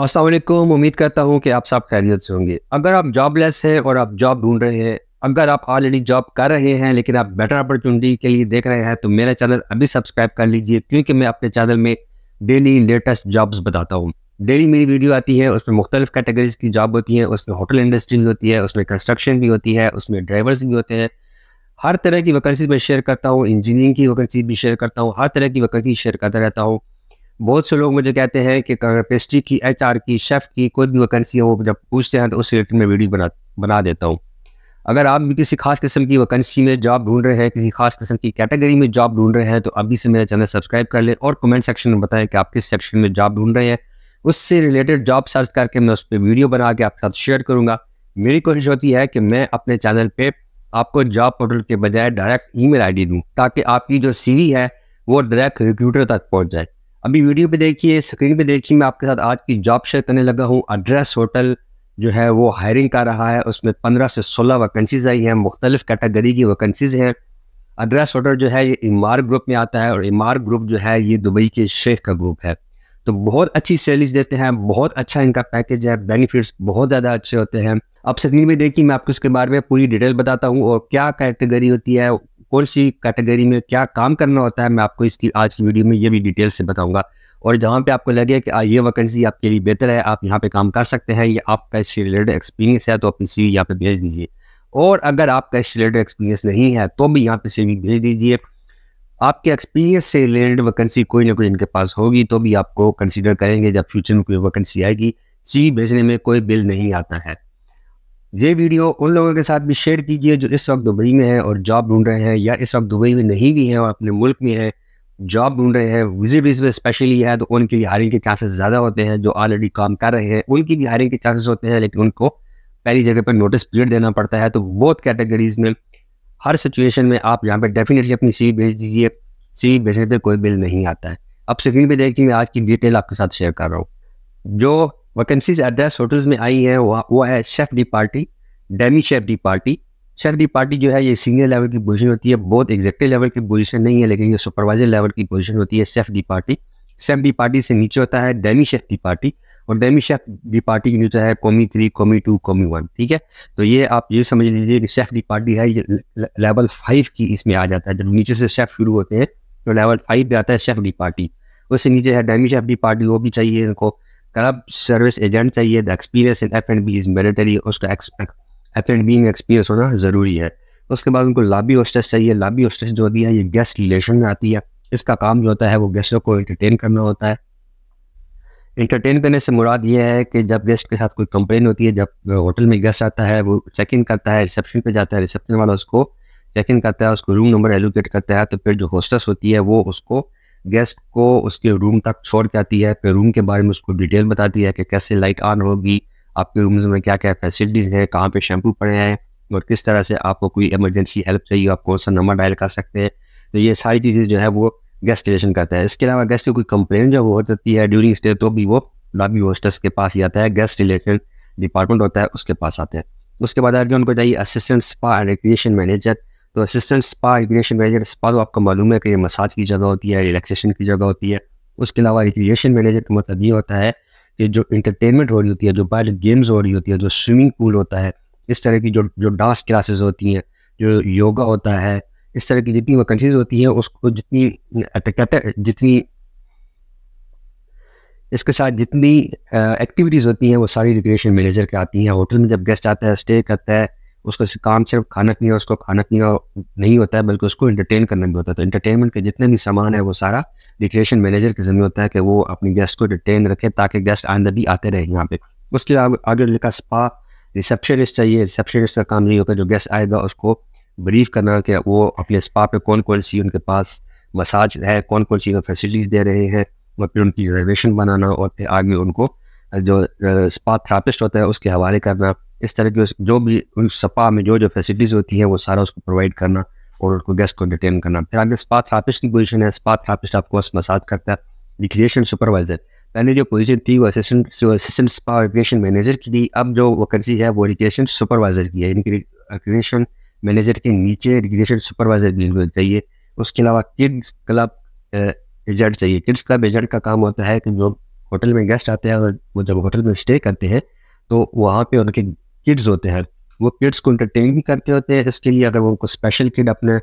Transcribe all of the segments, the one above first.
असलम उम्मीद करता हूँ कि आप सब खैरियत से होंगे अगर आप जॉबलेस हैं और आप जॉब ढूंढ रहे हैं अगर आप ऑलरेडी जॉब कर रहे हैं लेकिन आप बेटर अपॉर्चुनिटी के लिए देख रहे हैं तो मेरा चैनल अभी सब्सक्राइब कर लीजिए क्योंकि मैं अपने चैनल में डेली लेटेस्ट जॉब्स बताता हूँ डेली मेरी वीडियो आती है उसमें मुख्तलिफ कैटेगरीज की जॉब होती है उसमें होटल इंडस्ट्री भी होती है उसमें कंस्ट्रक्शन भी होती है उसमें ड्राइवर्स भी होते हैं हर तरह की वैकेंसी मैं शेयर करता हूँ इंजीनियरिंग की वैकेंसी भी शेयर करता हूँ हर तरह की वैकेंसी शेयर करता रहता हूँ बहुत से लोग मुझे कहते हैं कि पेस्ट्री की एच आर की शेफ़ की कोई भी वैकेंसी है वो जब पूछते हैं तो उस रिलेटेड में वीडियो बना बना देता हूँ अगर आप भी किसी खास किस्म की वैकेंसी में जॉब ढूंढ रहे हैं किसी खास किस्म की कैटेगरी में जॉब ढूंढ रहे हैं तो अभी से मेरा चैनल सब्सक्राइब कर लें और कमेंट सेक्शन में बताएं कि आप किस सेक्शन में जॉब ढूंढ रहे हैं उससे रिलेटेड जॉब सर्च करके मैं उस पर वीडियो बना के आपके साथ शेयर करूँगा मेरी कोशिश होती है कि मैं अपने चैनल पर आपको जॉब पोर्टल के बजाय डायरेक्ट ई मेल दूं ताकि आपकी जो सी है वो डायरेक्ट रिक्रूटर तक पहुँच जाए अभी वीडियो पे देखिए स्क्रीन पे देखिए मैं आपके साथ आज की जॉब शेयर करने लगा हूँ अड्रेस होटल जो है वो हायरिंग कर रहा है उसमें पंद्रह से सोलह वैकेंसीज आई हैं मुख्तलिफ कैटेगरी की वैकेंसीज हैं अड्रेस होटल जो है ये इमार ग्रुप में आता है और इमार ग्रुप जो है ये दुबई के शेख का ग्रुप है तो बहुत अच्छी सैलरीज देते हैं बहुत अच्छा इनका पैकेज है बेनिफिट्स बहुत ज़्यादा अच्छे होते हैं अब स्क्रीन में देखिए मैं आपको इसके बारे में पूरी डिटेल बताता हूँ और क्या कैटेगरी होती है कौन सी कैटेगरी में क्या काम करना होता है मैं आपको इसकी आज की वीडियो में ये भी डिटेल से बताऊंगा और जहाँ पे आपको लगे कि ये वैकेंसी आपके लिए बेहतर है आप यहाँ पे काम कर सकते हैं या आपका इससे रिलेटेड एक्सपीरियंस है तो अपनी सी यहाँ पे भेज दीजिए और अगर आपका इससे रिलेटेड एक्सपीरियंस नहीं है तो भी यहाँ पे सी भेज दीजिए आपके एक्सपीरियंस से रिलेटेड वैकेंसी कोई ना कोई इनके पास होगी तो भी आपको कंसिडर करेंगे जब फ्यूचर में कोई वैकेंसी आएगी सी भेजने में कोई बिल नहीं आता है ये वीडियो उन लोगों के साथ भी शेयर कीजिए जो इस वक्त दुबई में है और जॉब ढूंढ रहे हैं या इस वक्त दुबई में नहीं भी हैं और अपने मुल्क में है जॉब ढूंढ रहे हैं विजिट वीज स्पेशली है तो उनके लिए हायरिंग के चांसेस ज़्यादा होते हैं जो ऑलरेडी काम कर रहे हैं उनकी भी हायरिंग के चांसेस होते हैं लेकिन उनको पहली जगह पर नोटिस पीरियड देना पड़ता है तो बहुत कैटेगरीज में हर सिचुएशन में आप यहाँ पर डेफिनेटली अपनी सी भेज दीजिए सी भेजने पर कोई बिल नहीं आता है अब स्क्रीन पर देखिए मैं आज की डिटेल आपके साथ शेयर कर रहा हूँ जो वैकेंसीज एड्रेस होटल्स में आई है वो, वो है chef de partie demi chef de partie chef de partie जो है ये सीनियर लेवल की पोजीशन होती है बहुत एग्जैक्टिव लेवल की पोजीशन नहीं है लेकिन ये सुपरवाइजर लेवल की पोजीशन होती है chef de partie chef de partie से नीचे होता है डेमी शेफ डी पार्टी और डेमी शेफ डी पार्टी के नीचे है commis three commis two commis one ठीक है तो ये आप ये समझ लीजिए कि शेफ डी पार्टी है ये लेवल फाइव की इसमें आ जाता है जब नीचे से शेफ शुरू होते हैं तो लेवल फाइव पे आता है शेफ डी पार्टी उससे नीचे है डेमी शेफ डी पार्टी वो भी चाहिए इनको अगर सर्विस एजेंट चाहिए the experience in F and B is mandatory उसका एफ एंड बी एक्सपीरियंस होना ज़रूरी है उसके बाद उनको लाबी होस्टेस चाहिए लाबी होस्टेस जो होती है ये गेस्ट रिलेशन में आती है इसका काम जो होता है वो गेस्टों को इंटरटेन करना होता है इंटरटेन करने से मुराद ये है कि जब गेस्ट के साथ कोई कंप्लेन होती है जब होटल में गेस्ट आता है वो चेक इन करता है रिसेप्शन पे जाता है रिसेप्शन वाला उसको चेक इन करता है उसको रूम नंबर एलोकेट करता है तो फिर जो होस्टेस होती है वो उसको गेस्ट को उसके रूम तक छोड़ के आती है फिर रूम के बारे में उसको डिटेल बताती है कि कैसे लाइट ऑन होगी आपके रूम में क्या क्या फैसिलिटीज़ हैं कहाँ पे शैम्पू पड़े हैं और किस तरह से आपको कोई इमरजेंसी हेल्प चाहिए आप कौन सा नंबर डायल कर सकते हैं तो ये सारी चीज़ें जो है वो गेस्ट रिलेशन करता है इसके अलावा गेस्ट की कोई कंप्लेन जब हो जाती है ड्यूरिंग स्टे तो भी वो लॉबी होस्टर्स के पास ही आता है गेस्ट रिलेटेड डिपार्टमेंट होता है उसके पास आते हैं उसके बाद आगे उनको चाहिए assistant spa and recreation manager तो assistant spa recreation manager spa तो आपको मालूम है कि मसाज की जगह होती है रिलैक्सेशन की जगह होती है उसके अलावा रिक्रिएशन मैनेजर का मतलब ये होता है कि जो इंटरटेनमेंट हो रही होती है जो बाहर गेम्स हो रही होती है जो स्विमिंग पूल होता है इस तरह की जो जो डांस क्लासेस होती हैं जो योगा होता है इस तरह की जितनी वैकेंसीज होती हैं उसको जितनी जितनी इसके साथ जितनी एक्टिविटीज़ होती हैं वो सारी रिक्रिएशन मैनेजर के आती हैं होटल में जब गेस्ट आता है स्टे करता है उसका काम सिर्फ खाना पीना उसको खाना पीना नहीं होता है बल्कि उसको इंटरटेन करना भी होता है तो इंटरटेनमेंट के जितने भी सामान है वो सारा डिक्रेशन मैनेजर के जिम्मे होता है कि वो अपने गेस्ट को इंटरटेन रखे ताकि गेस्ट आइंदा भी आते रहे यहाँ पे उसके आगे लिखा स्पा रिसेप्शनिस्ट चाहिए रिसेप्शनिस्ट का काम नहीं होता जो गेस्ट आएगा उसको ब्रीफ करना कि वो अपने स्पा पे कौन कौन सी उनके पास मसाज है कौन कौन सी फैसिलिटीज़ दे रहे हैं और फिर उनकी रिजर्वेशन बनाना और फिर आगे उनको जो स्पा थेरापिस्ट होता है उसके हवाले करना इस तरह की जो भी उन सपा में जो जो फैसिलिटीज़ होती है वो सारा उसको प्रोवाइड करना और उसको गेस्ट को डिटेन करना फिर आगे स्पा थेरापिस्ट की पोजीशन है स्पा थेरापिस्ट आपको मसाज करता है रिक्रिएशन सुपरवाइजर पहले जो पोजीशन थी वो assistant assistant spa recreation manager की थी अब जो वैकेंसी है वो रिक्रिएशन सुपरवाइजर की है रिक्रिएशन मैनेजर के नीचे रिक्रिएशन सुपरवाइजर भी चाहिए उसके अलावा किड्स क्लब एजेंट चाहिए किड्स क्लब एजेंट का काम होता है कि जो होटल में गेस्ट आते हैं और वो जब होटल में स्टे करते हैं तो वहाँ पे उनके किड्स होते हैं वो किड्स को इंटरटेन भी करते होते हैं इसके लिए अगर वो उनको स्पेशल किड अपने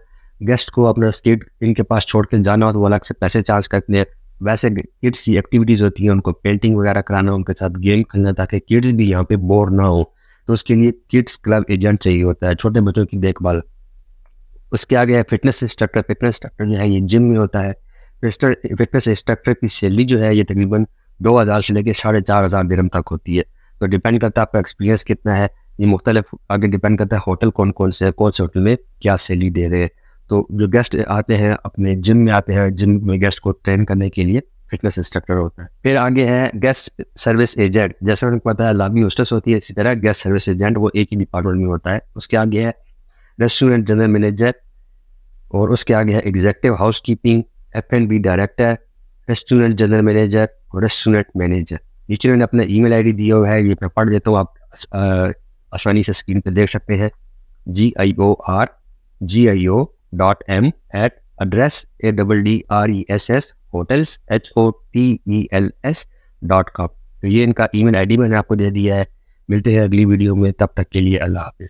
गेस्ट को अपना स्टेट इनके पास छोड़ के जाना हो तो वो अलग से पैसे चार्ज करते हैं वैसे किड्स की एक्टिविटीज़ होती हैं उनको पेंटिंग वगैरह कराना उनके साथ गेम खेलना ताकि किड्स भी यहाँ पे बोर ना हो तो उसके लिए किड्स क्लब एजेंट चाहिए होता है छोटे बच्चों की देखभाल उसके आगे है फिटनेस इंस्ट्रक्टर फिटनेस इंस्ट्रक्टर जो है ये जिम में होता है फिटनेस इंस्ट्रक्टर की सैलरी जो है ये तकरीबन दो हज़ार से लेकर साढ़े चार हज़ार दिरम तक होती है तो डिपेंड करता है आपका एक्सपीरियंस कितना है ये मुख्तलिफ आगे डिपेंड करता है होटल कौन कौन से है कौन से होटल में क्या सैलरी दे रहे हैं तो जो गेस्ट आते हैं अपने जिम में आते हैं जिम में गेस्ट को ट्रेन करने के लिए फिटनेस इंस्ट्रक्टर होता है फिर आगे है गेस्ट सर्विस एजेंट जैसे उनको पता है लाबी होस्टेस होती है इसी तरह गेस्ट सर्विस एजेंट वो एक ही डिपार्टमेंट में होता है उसके आगे है रेस्टोरेंट जनरल मैनेजर और उसके आगे है executive housekeeping F and B director restaurant general manager और रेस्टोरेंट मैनेजर नीचे मैंने अपना ई मेल आई दिया हुआ है ये मैं पढ़ देता हूँ आप आसानी से स्क्रीन पर देख सकते हैं G I O R G I O dot M at address A double D R E S S hotels H O T E L S dot com तो ये इनका ईमेल आईडी मैंने आपको दे दिया है मिलते हैं अगली वीडियो में तब तक के लिए अल्लाह हाफिज़